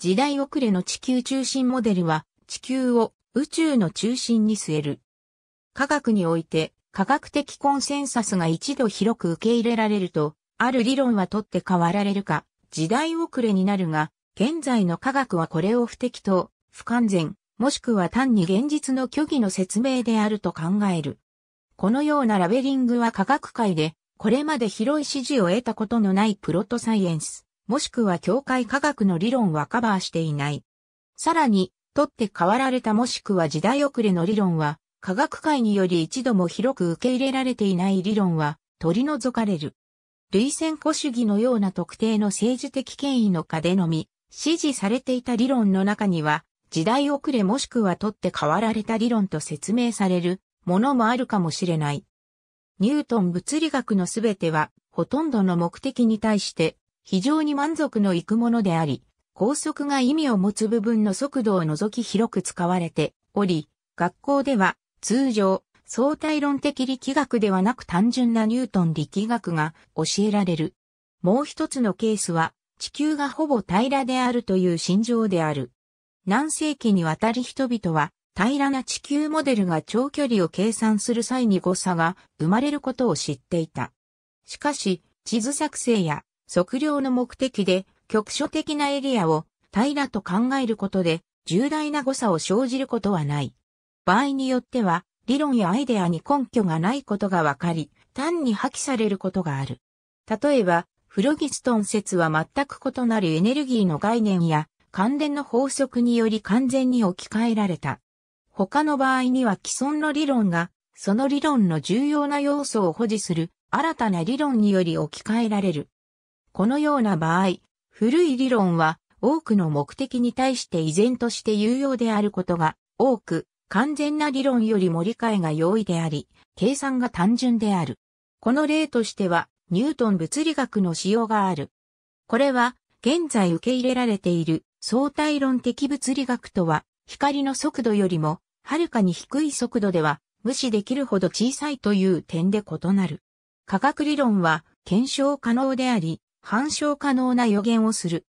時代遅れの地球中心モデルは地球を宇宙の中心に据える。科学において科学的コンセンサスが一度広く受け入れられると、ある理論はとって変わられるか、時代遅れになるが、現在の科学はこれを不適当、不完全、もしくは単に現実の虚偽の説明であると考える。このようなラベリングは科学界で、これまで広い支持を得たことのないプロトサイエンス、もしくは境界科学の理論はカバーしていない。さらに、取って代わられたもしくは時代遅れの理論は、科学界により一度も広く受け入れられていない理論は取り除かれる。類戦古主義のような特定の政治的権威の下でのみ、支持されていた理論の中には、時代遅れもしくは取って代わられた理論と説明されるものもあるかもしれない。ニュートン物理学のすべては、ほとんどの目的に対して非常に満足のいくものであり、高速が意味を持つ部分の速度を除き広く使われており、学校では通常相対論的力学ではなく単純なニュートン力学が教えられる。もう一つのケースは地球がほぼ平らであるという心情である。何世紀にわたり人々は平らな地球モデルが長距離を計算する際に誤差が生まれることを知っていた。しかし、地図作成や測量の目的で局所的なエリアを平らと考えることで重大な誤差を生じることはない。場合によっては理論やアイデアに根拠がないことがわかり、単に破棄されることがある。例えば、フロギストン説は全く異なるエネルギーの概念や関連の法則により完全に置き換えられた。他の場合には既存の理論が、その理論の重要な要素を保持する新たな理論により置き換えられる。このような場合、古い理論は多くの目的に対して依然として有用であることが多く、完全な理論よりも理解が容易であり、計算が単純である。この例としては、ニュートン物理学の使用がある。これは、現在受け入れられている相対論的物理学とは、光の速度よりも、はるかに低い速度では、無視できるほど小さいという点で異なる。科学理論は、検証可能であり、反証可能な予言をする。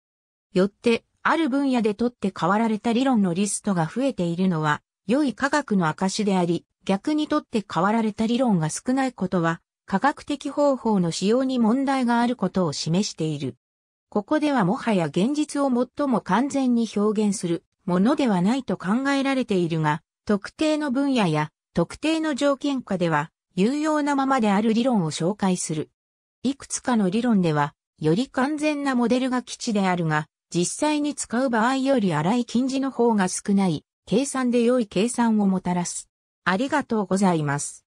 よって、ある分野で取って代わられた理論のリストが増えているのは、良い科学の証であり、逆にとって代わられた理論が少ないことは、科学的方法の使用に問題があることを示している。ここではもはや現実を最も完全に表現するものではないと考えられているが、特定の分野や特定の条件下では有用なままである理論を紹介する。いくつかの理論ではより完全なモデルが基地であるが、実際に使う場合より荒い近似の方が少ない、計算で良い計算をもたらす。ありがとうございます。